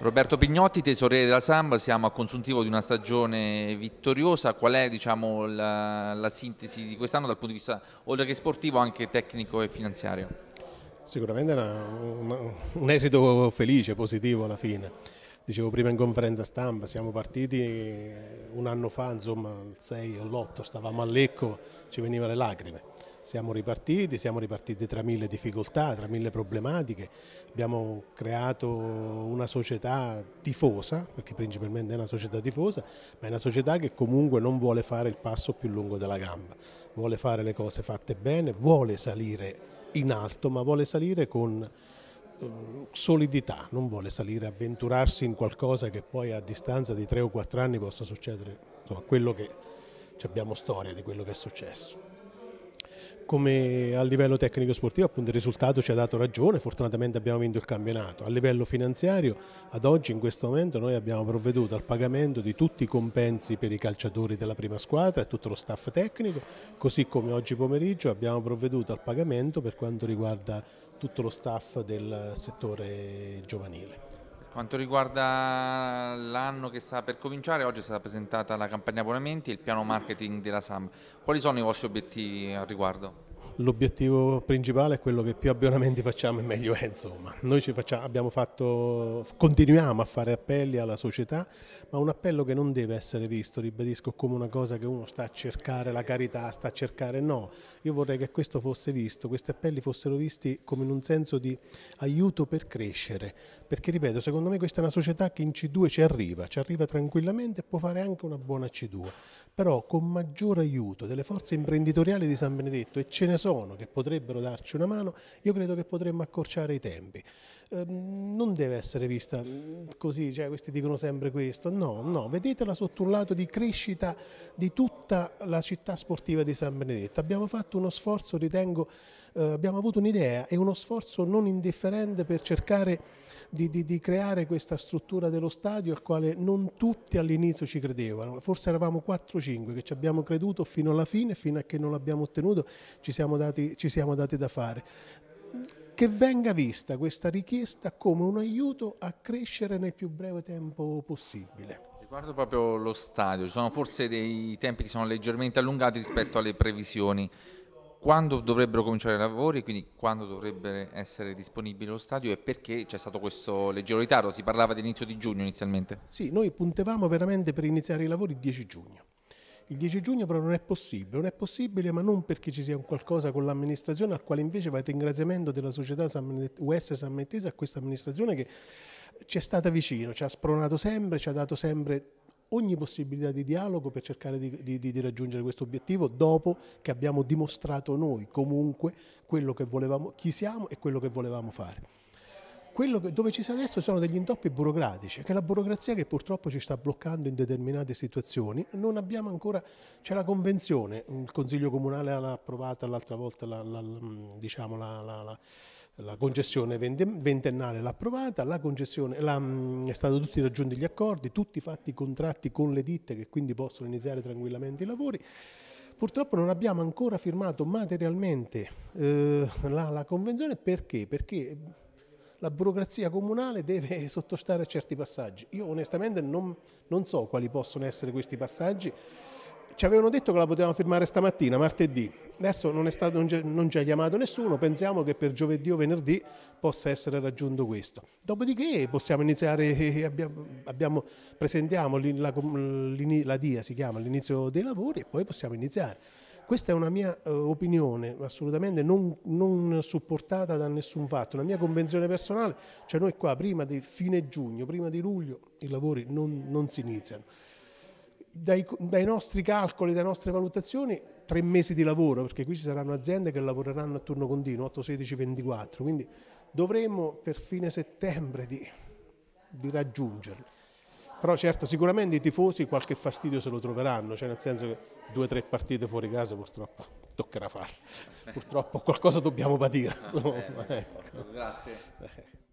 Roberto Pignotti, tesoriere della Samba, siamo a consuntivo di una stagione vittoriosa, qual è diciamo, la, la, sintesi di quest'anno dal punto di vista oltre che sportivo anche tecnico e finanziario? Sicuramente una, un, un esito felice, positivo alla fine. Dicevo prima in conferenza stampa, siamo partiti un anno fa, insomma, il 6 o l'8, stavamo a Lecco, ci venivano le lacrime siamo ripartiti, siamo ripartiti tra mille difficoltà, tra mille problematiche, abbiamo creato una società tifosa, perché principalmente è una società tifosa, ma è una società che comunque non vuole fare il passo più lungo della gamba, vuole fare le cose fatte bene, vuole salire in alto, ma vuole salire con eh, solidità, non vuole salire avventurarsi in qualcosa che poi a distanza di tre o quattro anni possa succedere, insomma, quello che cioè abbiamo storia di quello che è successo come a livello tecnico sportivo appunto il risultato ci ha dato ragione, fortunatamente abbiamo vinto il campionato. A livello finanziario ad oggi in questo momento noi abbiamo provveduto al pagamento di tutti i compensi per i calciatori della prima squadra e tutto lo staff tecnico, così come oggi pomeriggio abbiamo provveduto al pagamento per quanto riguarda tutto lo staff del settore giovanile. Quanto riguarda l'anno che sta per cominciare, oggi è stata presentata la campagna abbonamenti e il piano marketing della SAM. Quali sono i vostri obiettivi al riguardo? L'obiettivo principale è quello che più abbonamenti facciamo e meglio è insomma. Noi facciamo, fatto, continuiamo a fare appelli alla società, ma un appello che non deve essere visto, ribadisco, come una cosa che uno sta a cercare la carità, sta a cercare no. Io vorrei che questo fosse visto, questi appelli fossero visti come in un senso di aiuto per crescere, perché ripeto, secondo me questa è una società che in C2 ci arriva, ci arriva tranquillamente e può fare anche una buona C2, però con maggior aiuto delle forze imprenditoriali di San Benedetto e ce ne sono sono, che potrebbero darci una mano, io credo che potremmo accorciare i tempi. Ehm, non deve essere vista mm, così, cioè questi dicono sempre questo, no, no, vedetela sotto un lato di crescita di tutta la città sportiva di San Benedetto. Abbiamo fatto uno sforzo, ritengo, eh, abbiamo avuto un'idea e uno sforzo non indifferente per cercare di, di, di creare questa struttura dello stadio al quale non tutti all'inizio ci credevano, forse eravamo 4-5 che ci abbiamo creduto fino alla fine, fino a che non l'abbiamo ottenuto, ci siamo dati, ci siamo dati da fare che venga vista questa richiesta come un aiuto a crescere nel più breve tempo possibile. Riguardo proprio lo stadio, ci sono forse dei tempi che sono leggermente allungati rispetto alle previsioni. Quando dovrebbero cominciare i lavori, quindi quando dovrebbe essere disponibile lo stadio e perché c'è stato questo leggero ritardo? Si parlava di inizio di giugno inizialmente. Sì, noi puntevamo veramente per iniziare i lavori il 10 giugno. Il 10 giugno però non è possibile, non è possibile ma non perché ci sia un qualcosa con l'amministrazione al quale invece va il ringraziamento della società US San Mettese a questa amministrazione che ci è stata vicino, ci ha spronato sempre, ci ha dato sempre ogni possibilità di dialogo per cercare di, di, di, raggiungere questo obiettivo dopo che abbiamo dimostrato noi comunque quello che volevamo, chi siamo e quello che volevamo fare. Quello che, dove ci si adesso sono degli intoppi burocratici, che è la burocrazia che purtroppo ci sta bloccando in determinate situazioni. Non abbiamo ancora, c'è la convenzione, il Consiglio Comunale l'ha approvata l'altra volta, la, la, mm, diciamo la, la la concessione ventennale l'ha approvata, la concessione, la, mm, è stato tutti raggiunti gli accordi, tutti fatti i contratti con le ditte che quindi possono iniziare tranquillamente i lavori. Purtroppo non abbiamo ancora firmato materialmente eh, la, la convenzione perché? Perché la burocrazia comunale deve sottostare a certi passaggi. Io onestamente non, non so quali possono essere questi passaggi. Ci avevano detto che la potevamo firmare stamattina, martedì. Adesso non, stato, non ci ha chiamato nessuno, pensiamo che per giovedì o venerdì possa essere raggiunto questo. Dopodiché possiamo iniziare, eh, eh, abbiamo, abbiamo, presentiamo la, la DIA, si chiama, all'inizio dei lavori e poi possiamo iniziare. Questa è una mia eh, opinione, assolutamente non, non, supportata da nessun fatto, una mia convenzione personale, cioè noi qua prima di fine giugno, prima di luglio, i lavori non, non si iniziano. Dai, dai, nostri calcoli, dalle nostre valutazioni, tre mesi di lavoro, perché qui ci saranno aziende che lavoreranno a turno continuo, 8, 16, 24, quindi dovremo per fine settembre di, di raggiungerlo. Però certo sicuramente i tifosi qualche fastidio se lo troveranno, cioè nel senso che due o tre partite fuori casa purtroppo toccherà fare. Purtroppo qualcosa dobbiamo patire. Eh, insomma, eh, ecco. Grazie. Eh.